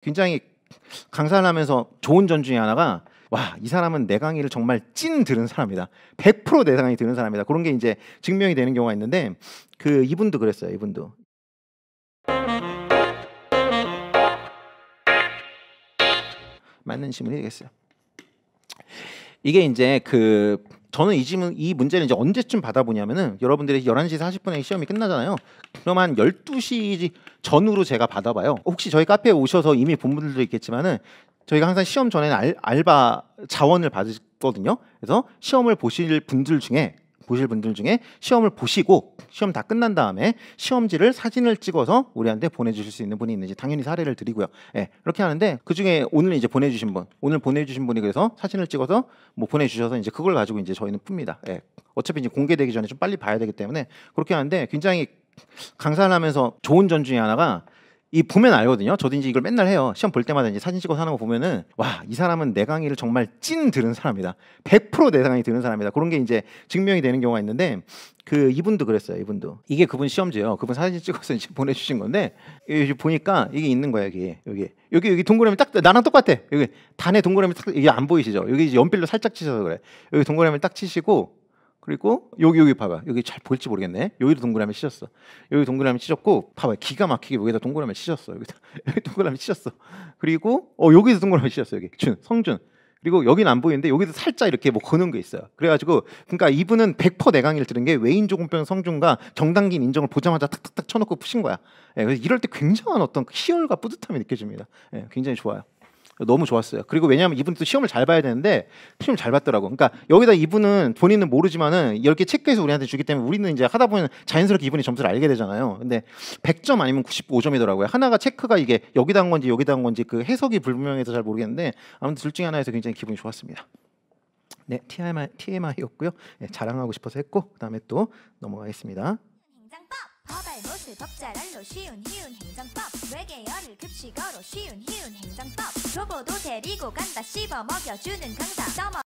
굉장히 강사를 하면서 좋은 점 중에 하나가 와, 이 사람은 내 강의를 정말 찐 들은 사람이다. 100%내 강의 들은 사람이다. 그런 게 이제 증명이 되는 경우가 있는데 그 이분도 그랬어요. 이분도. 맞는 질문이 되겠어요. 이게 이제 그 저는 이 질문 이 문제는 이제 언제쯤 받아보냐면은 여러분들이 11시 40분에 시험이 끝나잖아요. 그럼 한 12시 전후로 제가 받아봐요. 혹시 저희 카페에 오셔서 이미 본 분들도 있겠지만은 저희가 항상 시험 전에는 알, 바 자원을 받거든요. 그래서 시험을 보실 분들 중에 보실 분들 중에 시험을 보시고 시험 다 끝난 다음에 시험지를 사진을 찍어서 우리한테 보내주실 수 있는 분이 있는지 당연히 사례를 드리고요. 예, 그렇게 하는데 그 중에 오늘 이제 보내주신 분, 오늘 보내주신 분이 그래서 사진을 찍어서 뭐 보내주셔서 이제 그걸 가지고 이제 저희는 풉니다. 예, 어차피 이제 공개되기 전에 좀 빨리 봐야 되기 때문에 그렇게 하는데 굉장히 강사를 하면서 좋은 점 중에 하나가 이 보면 알거든요. 저도 이제 이걸 맨날 해요. 시험 볼 때마다 이제 사진 찍어서 하는 거 보면은 와, 이 사람은 내 강의를 정말 찐 들은 사람이다. 100%내 강의 들은 사람이다. 그런 게 이제 증명이 되는 경우가 있는데 그 이분도 그랬어요. 이분도. 이게 그분 시험지예요. 그분 사진 찍어서 이제 보내 주신 건데 여기 보니까 이게 있는 거야, 여기. 여기. 여기 여기 동그라미 딱 나랑 똑같아. 여기 단에 동그라미 딱 이게 안 보이시죠? 여기 이제 연필로 살짝 치셔서 그래. 여기 동그라미 딱 치시고 그리고 여기 여기 봐봐 여기 잘 보일지 모르겠네 여기도 동그라미 치셨어 여기 동그라미 치셨고 봐봐 기가 막히게 여기다 동그라미 치셨어 여기다 여기 동그라미 치셨어 그리고 어 여기도 동그라미 치셨어 여기 준 성준 그리고 여기는 안 보이는데 여기도 살짝 이렇게 뭐 거는 게 있어요. 그래가지고 그러니까 이분은 100% 내강의를 들은 게 외인 조공병 성준과 정당기인 인정을 보자마자 탁탁탁 쳐놓고 푸신 거야. 예, 그래서 이럴 때 굉장한 어떤 희열과 뿌듯함이 느껴집니다. 예, 굉장히 좋아요. 너무 좋았어요. 그리고 왜냐하면 이분이 또 시험을 잘 봐야 되는데 시험 잘 봤더라고. 그러니까 여기다 이분은 본인은 모르지만은 이렇게 체크해서 우리한테 주기 때문에 우리는 이제 하다 보면 자연스럽게 이분이 점수를 알게 되잖아요. 근데 100점 아니면 95점이더라고요. 하나가 체크가 이게 여기다 한 건지 여기다 한 건지 그 해석이 불분명해서 잘 모르겠는데 아무튼 둘 중에 하나에서 굉장히 기분이 좋았습니다. 네, TMI, TMI였고요. 네, 자랑하고 싶어서 했고 그다음에 또 넘어가겠습니다. 허발못을 법자랄로 쉬운 희운 행정법 외계어를 급식어로 쉬운 희운 행정법 로보도 데리고 간다 씹어 먹여주는 강사 떠먹